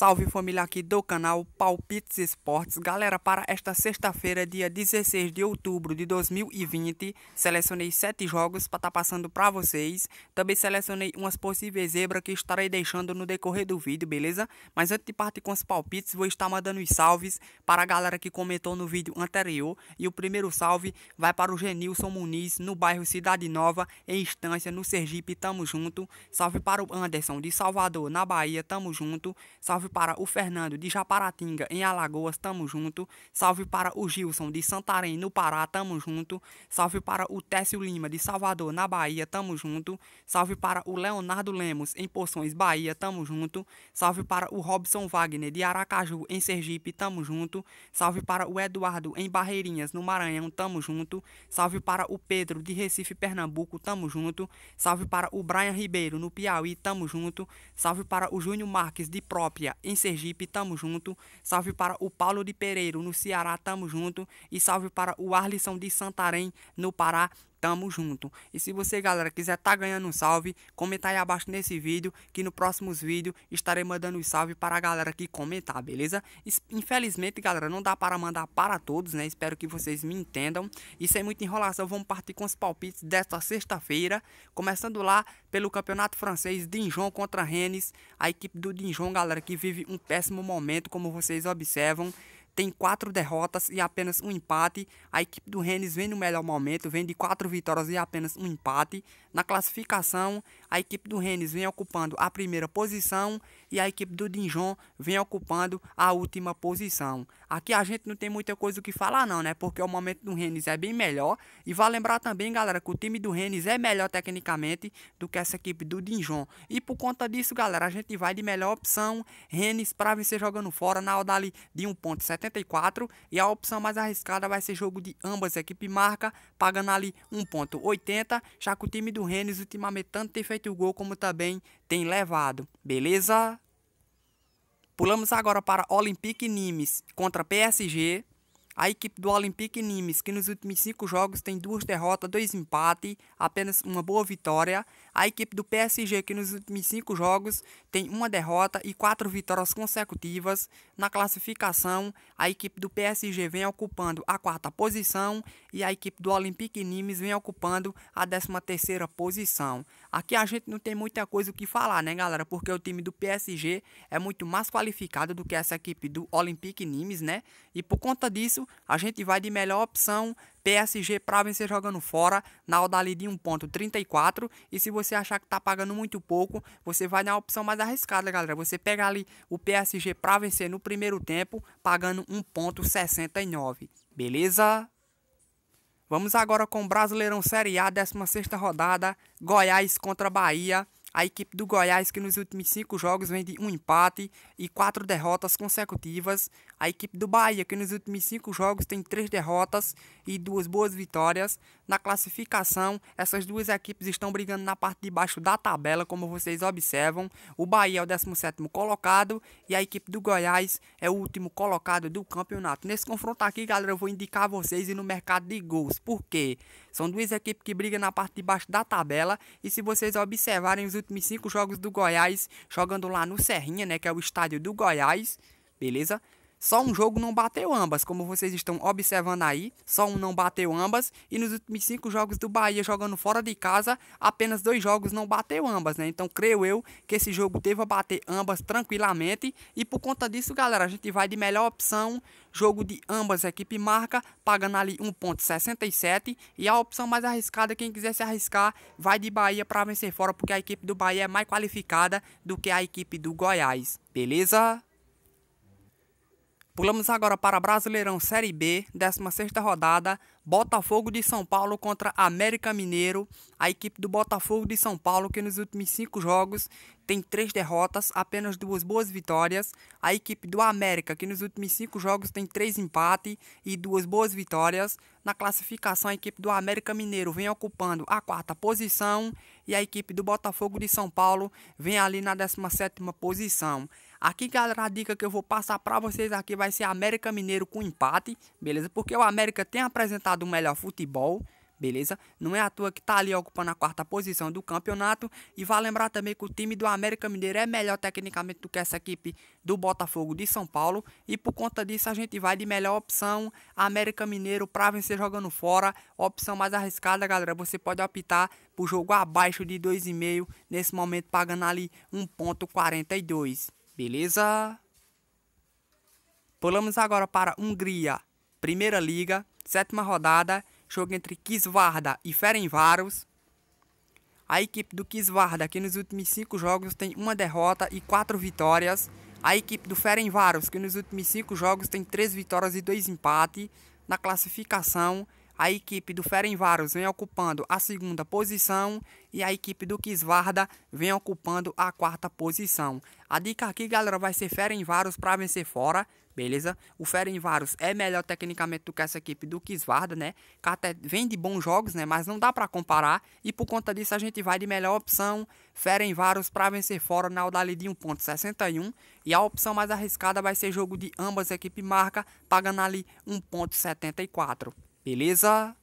Salve família aqui do canal Palpites Esportes. Galera, para esta sexta-feira, dia 16 de outubro de 2020, selecionei sete jogos para estar tá passando para vocês. Também selecionei umas possíveis zebras que estarei deixando no decorrer do vídeo, beleza? Mas antes de partir com os palpites, vou estar mandando os salves para a galera que comentou no vídeo anterior. E o primeiro salve vai para o Genilson Muniz, no bairro Cidade Nova, em Estância, no Sergipe, tamo junto. Salve para o Anderson de Salvador, na Bahia, tamo junto. Salve Salve para o Fernando de Japaratinga, em Alagoas, tamo junto. Salve para o Gilson de Santarém, no Pará, tamo junto. Salve para o Técio Lima de Salvador, na Bahia, tamo junto. Salve para o Leonardo Lemos, em Poções, Bahia, tamo junto. Salve para o Robson Wagner de Aracaju, em Sergipe, tamo junto. Salve para o Eduardo em Barreirinhas, no Maranhão, tamo junto. Salve para o Pedro de Recife, Pernambuco, tamo junto. Salve para o Brian Ribeiro, no Piauí, tamo junto. Salve para o Júnior Marques de Própria, em Sergipe, tamo junto. Salve para o Paulo de Pereiro, no Ceará, tamo junto. E salve para o Arlisson de Santarém, no Pará, Tamo junto. E se você, galera, quiser tá ganhando um salve, comenta aí abaixo nesse vídeo, que no próximos vídeos estarei mandando um salve para a galera que comentar, beleza? Infelizmente, galera, não dá para mandar para todos, né? Espero que vocês me entendam. E sem muita enrolação, vamos partir com os palpites desta sexta-feira, começando lá pelo Campeonato Francês Dijon contra Rennes. A equipe do Dijon, galera, que vive um péssimo momento, como vocês observam tem quatro derrotas e apenas um empate. A equipe do Rennes vem no melhor momento, vem de quatro vitórias e apenas um empate. Na classificação, a equipe do Rennes vem ocupando a primeira posição e a equipe do Dijon vem ocupando a última posição. Aqui a gente não tem muita coisa o que falar não, né? Porque o momento do Rennes é bem melhor e vale lembrar também, galera, que o time do Rennes é melhor tecnicamente do que essa equipe do Dijon. E por conta disso, galera, a gente vai de melhor opção Rennes para vencer jogando fora na odale de 1.74 e a opção mais arriscada vai ser jogo de ambas equipe marca, pagando ali 1.80, já que o time do Rennes ultimamente tanto tem feito feito o gol, como também tem levado, beleza? Pulamos agora para Olympique Nimes contra PSG. A equipe do Olympique Nimes, que nos últimos cinco jogos tem duas derrotas, dois empates, apenas uma boa vitória. A equipe do PSG, que nos últimos cinco jogos tem uma derrota e quatro vitórias consecutivas. Na classificação, a equipe do PSG vem ocupando a quarta posição e a equipe do Olympique Nimes vem ocupando a décima terceira posição. Aqui a gente não tem muita coisa o que falar, né, galera? Porque o time do PSG é muito mais qualificado do que essa equipe do Olympique Nimes, né? E por conta disso, a gente vai de melhor opção PSG para vencer jogando fora, na Odali de 1.34. E se você achar que tá pagando muito pouco, você vai na opção mais arriscada, galera. Você pega ali o PSG para vencer no primeiro tempo, pagando 1.69. Beleza? Vamos agora com o Brasileirão Série A, 16ª rodada, Goiás contra Bahia. A equipe do Goiás, que nos últimos cinco jogos vem de um empate e quatro derrotas consecutivas. A equipe do Bahia, que nos últimos cinco jogos tem três derrotas e duas boas vitórias. Na classificação, essas duas equipes estão brigando na parte de baixo da tabela, como vocês observam. O Bahia é o 17 colocado e a equipe do Goiás é o último colocado do campeonato. Nesse confronto aqui, galera, eu vou indicar a vocês ir no mercado de gols. Por quê? São duas equipes que brigam na parte de baixo da tabela e se vocês observarem os últimos cinco jogos do Goiás, jogando lá no Serrinha, né? Que é o estádio do Goiás, beleza? Só um jogo não bateu ambas, como vocês estão observando aí, só um não bateu ambas, e nos últimos cinco jogos do Bahia jogando fora de casa, apenas dois jogos não bateu ambas, né? Então creio eu que esse jogo deva bater ambas tranquilamente, e por conta disso, galera, a gente vai de melhor opção, jogo de ambas equipe marca, pagando ali 1.67, e a opção mais arriscada, quem quiser se arriscar, vai de Bahia para vencer fora, porque a equipe do Bahia é mais qualificada do que a equipe do Goiás, beleza? Pulamos agora para Brasileirão Série B, 16 rodada, Botafogo de São Paulo contra América Mineiro. A equipe do Botafogo de São Paulo, que nos últimos cinco jogos tem três derrotas, apenas duas boas vitórias. A equipe do América, que nos últimos cinco jogos tem três empates e duas boas vitórias. Na classificação, a equipe do América Mineiro vem ocupando a quarta posição e a equipe do Botafogo de São Paulo vem ali na 17 posição. Aqui, galera, a dica que eu vou passar para vocês aqui vai ser América Mineiro com empate, beleza? Porque o América tem apresentado o melhor futebol, beleza? Não é à toa que tá ali ocupando a quarta posição do campeonato. E vai lembrar também que o time do América Mineiro é melhor tecnicamente do que essa equipe do Botafogo de São Paulo. E por conta disso a gente vai de melhor opção América Mineiro para vencer jogando fora. Opção mais arriscada, galera. Você pode optar por jogo abaixo de 2,5 nesse momento pagando ali 1.42. Beleza? Pulamos agora para Hungria. Primeira liga, sétima rodada, jogo entre Kisvarda e Ferenváros. A equipe do Kisvarda, que nos últimos cinco jogos tem uma derrota e quatro vitórias. A equipe do Ferenváros, que nos últimos cinco jogos tem três vitórias e dois empates. Na classificação, a equipe do Ferenváros vem ocupando a segunda posição e a equipe do Quisvarda vem ocupando a quarta posição. A dica aqui, galera, vai ser Ferenváros para vencer fora, beleza? O Ferenváros é melhor tecnicamente do que essa equipe do Quisvarda, né? Até vem de bons jogos, né? Mas não dá para comparar e por conta disso a gente vai de melhor opção Ferenváros para vencer fora na odali de 1.61 e a opção mais arriscada vai ser jogo de ambas equipes marca, pagando ali 1.74. Beleza?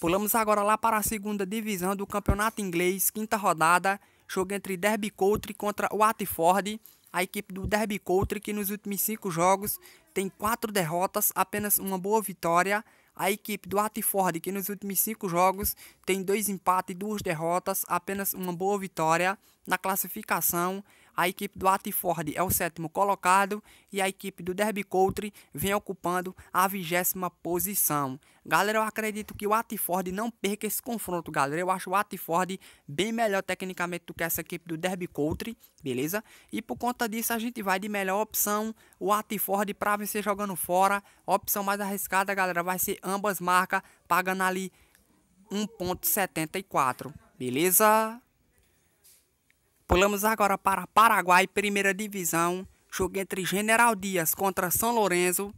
Pulamos agora lá para a segunda divisão do campeonato inglês, quinta rodada, jogo entre Derby County contra Watford. A equipe do Derby County, que nos últimos cinco jogos tem quatro derrotas, apenas uma boa vitória. A equipe do Watford, que nos últimos cinco jogos tem dois empates e duas derrotas, apenas uma boa vitória na classificação. A equipe do Atiford é o sétimo colocado e a equipe do Derby Country vem ocupando a vigésima posição. Galera, eu acredito que o Atiford não perca esse confronto, galera. Eu acho o Atiford bem melhor tecnicamente do que essa equipe do Derby Country, beleza? E por conta disso a gente vai de melhor opção, o Atiford para vencer jogando fora. A opção mais arriscada, galera, vai ser ambas marcas pagando ali 1.74, beleza? Pulamos agora para Paraguai, primeira divisão. Jogo entre General Dias contra São Lourenço.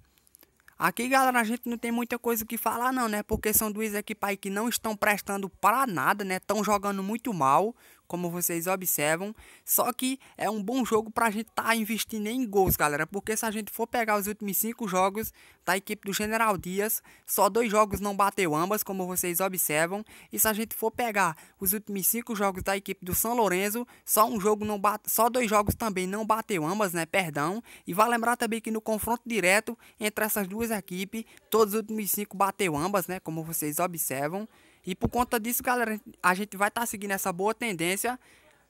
Aqui, galera, a gente não tem muita coisa que falar não, né? Porque são duas equipes aí que não estão prestando para nada, né? Estão jogando muito mal como vocês observam. Só que é um bom jogo para a gente estar tá investindo em gols, galera. Porque se a gente for pegar os últimos cinco jogos da equipe do General Dias, só dois jogos não bateu ambas, como vocês observam. E se a gente for pegar os últimos cinco jogos da equipe do São Lourenço, só um jogo não bate, só dois jogos também não bateu ambas, né? Perdão. E vai vale lembrar também que no confronto direto entre essas duas equipes, todos os últimos cinco bateu ambas, né? Como vocês observam. E por conta disso, galera, a gente vai estar tá seguindo essa boa tendência.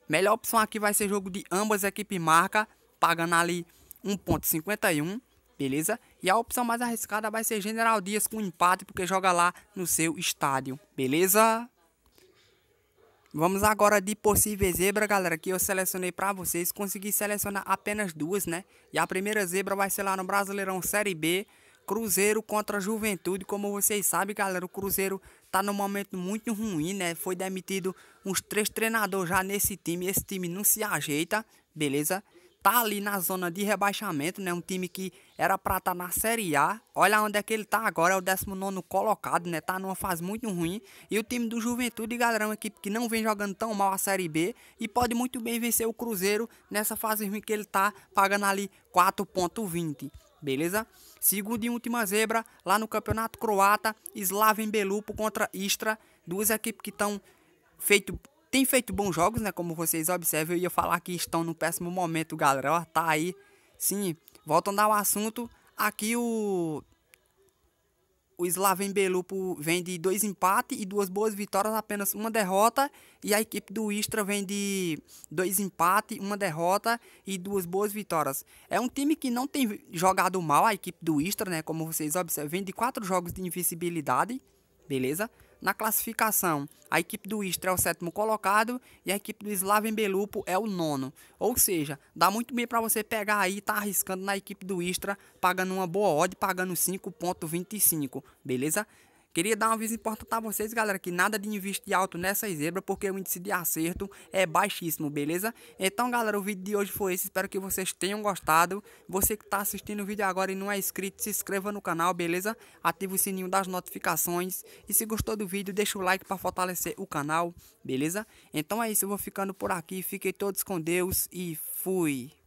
Melhor opção aqui vai ser jogo de ambas equipes marca, pagando ali 1.51, beleza? E a opção mais arriscada vai ser General Dias com empate, porque joga lá no seu estádio, beleza? Vamos agora de possível zebra, galera, que eu selecionei para vocês. Consegui selecionar apenas duas, né? E a primeira zebra vai ser lá no Brasileirão Série B, Cruzeiro contra Juventude. Como vocês sabem, galera, o Cruzeiro tá num momento muito ruim, né? Foi demitido uns três treinadores já nesse time. Esse time não se ajeita, beleza? Tá ali na zona de rebaixamento, né? Um time que era pra estar tá na Série A. Olha onde é que ele tá agora, é o 19 colocado, né? Tá numa fase muito ruim. E o time do Juventude, galera, é uma equipe que não vem jogando tão mal a Série B. E pode muito bem vencer o Cruzeiro nessa fase ruim que ele tá, pagando ali 4,20 beleza? Segunda e última zebra lá no Campeonato Croata, Slaven Belupo contra Istra, duas equipes que estão feito tem feito bons jogos, né, como vocês observam, eu ia falar que estão no péssimo momento, galera, ó, tá aí. Sim, voltando ao assunto, aqui o o Slaven Belupo vem de dois empates e duas boas vitórias, apenas uma derrota. E a equipe do Istra vem de dois empates, uma derrota e duas boas vitórias. É um time que não tem jogado mal, a equipe do Istra, né? Como vocês observam, vem de quatro jogos de invencibilidade, beleza? Na classificação, a equipe do Istra é o sétimo colocado e a equipe do Slaven Belupo é o nono. Ou seja, dá muito bem para você pegar aí e tá arriscando na equipe do Istra, pagando uma boa odd, pagando 5.25, beleza? Queria dar um aviso importante a vocês, galera, que nada de investir alto nessa zebra, porque o índice de acerto é baixíssimo, beleza? Então, galera, o vídeo de hoje foi esse, espero que vocês tenham gostado. Você que está assistindo o vídeo agora e não é inscrito, se inscreva no canal, beleza? Ative o sininho das notificações e se gostou do vídeo, deixa o like para fortalecer o canal, beleza? Então é isso, eu vou ficando por aqui, fiquem todos com Deus e fui!